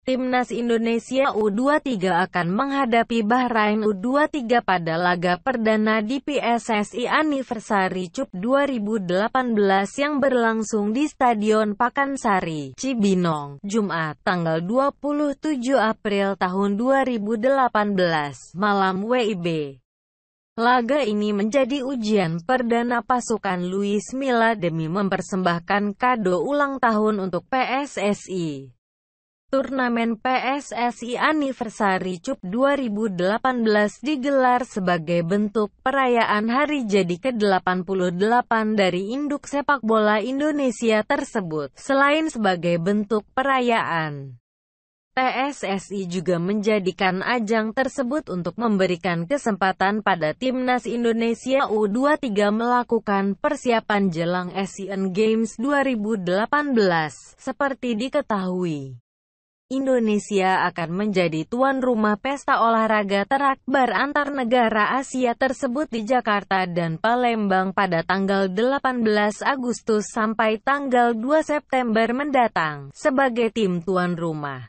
Timnas Indonesia U23 akan menghadapi Bahrain U23 pada laga perdana di PSSI Anniversary Cup 2018 yang berlangsung di Stadion Pakansari, Cibinong, Jumat, tanggal 27 April tahun 2018, malam WIB. Laga ini menjadi ujian perdana pasukan Luis Milla demi mempersembahkan kado ulang tahun untuk PSSI. Turnamen PSSI Anniversary Cup 2018 digelar sebagai bentuk perayaan hari jadi ke-88 dari induk sepak bola Indonesia tersebut. Selain sebagai bentuk perayaan, PSSI juga menjadikan ajang tersebut untuk memberikan kesempatan pada timnas Indonesia U23 melakukan persiapan jelang Asian Games 2018, seperti diketahui. Indonesia akan menjadi tuan rumah pesta olahraga terakbar antar negara Asia tersebut di Jakarta dan Palembang pada tanggal 18 Agustus sampai tanggal 2 September mendatang, sebagai tim tuan rumah.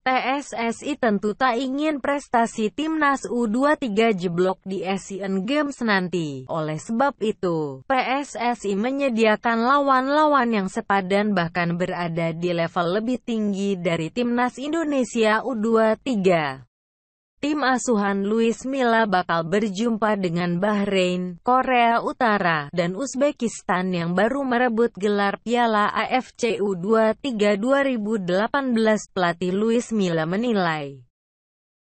PSSI tentu tak ingin prestasi timnas U23 jeblok di Asian Games nanti. Oleh sebab itu, PSSI menyediakan lawan-lawan yang sepadan bahkan berada di level lebih tinggi dari timnas Indonesia U23 tim asuhan Luis Milla bakal berjumpa dengan Bahrain, Korea Utara, dan Uzbekistan yang baru merebut gelar Piala AFC U23 2018. Pelatih Luis Milla menilai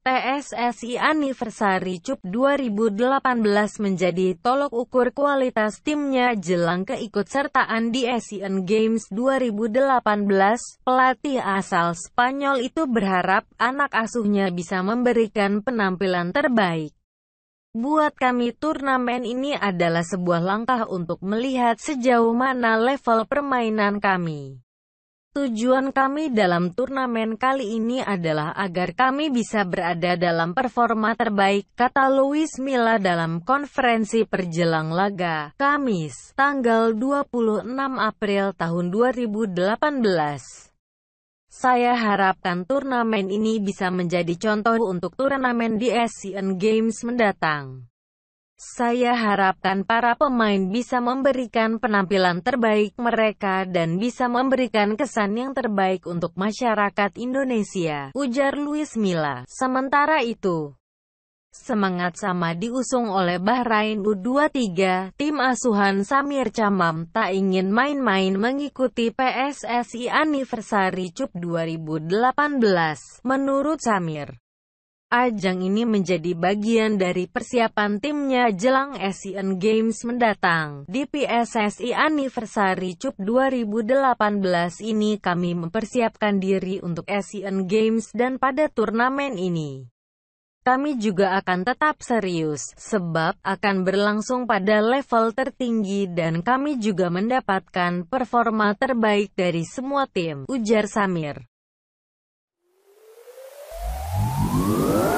PSSI Anniversary Cup 2018 menjadi tolok ukur kualitas timnya jelang keikutsertaan di Asian Games 2018. Pelatih asal Spanyol itu berharap anak asuhnya bisa memberikan penampilan terbaik. Buat kami turnamen ini adalah sebuah langkah untuk melihat sejauh mana level permainan kami. Tujuan kami dalam turnamen kali ini adalah agar kami bisa berada dalam performa terbaik, kata Luis Milla dalam konferensi perjelang laga, Kamis, tanggal 26 April tahun 2018. Saya harapkan turnamen ini bisa menjadi contoh untuk turnamen di Asian Games mendatang. Saya harapkan para pemain bisa memberikan penampilan terbaik mereka dan bisa memberikan kesan yang terbaik untuk masyarakat Indonesia, ujar Luis Milla. Sementara itu, Semangat sama diusung oleh Bahrain U23, tim asuhan Samir Camam tak ingin main-main mengikuti PSSI Anniversary Cup 2018, menurut Samir. Ajang ini menjadi bagian dari persiapan timnya jelang Asian Games mendatang. Di PSSI Anniversary Cup 2018 ini kami mempersiapkan diri untuk Asian Games dan pada turnamen ini. Kami juga akan tetap serius, sebab akan berlangsung pada level tertinggi dan kami juga mendapatkan performa terbaik dari semua tim, ujar Samir. Whoa.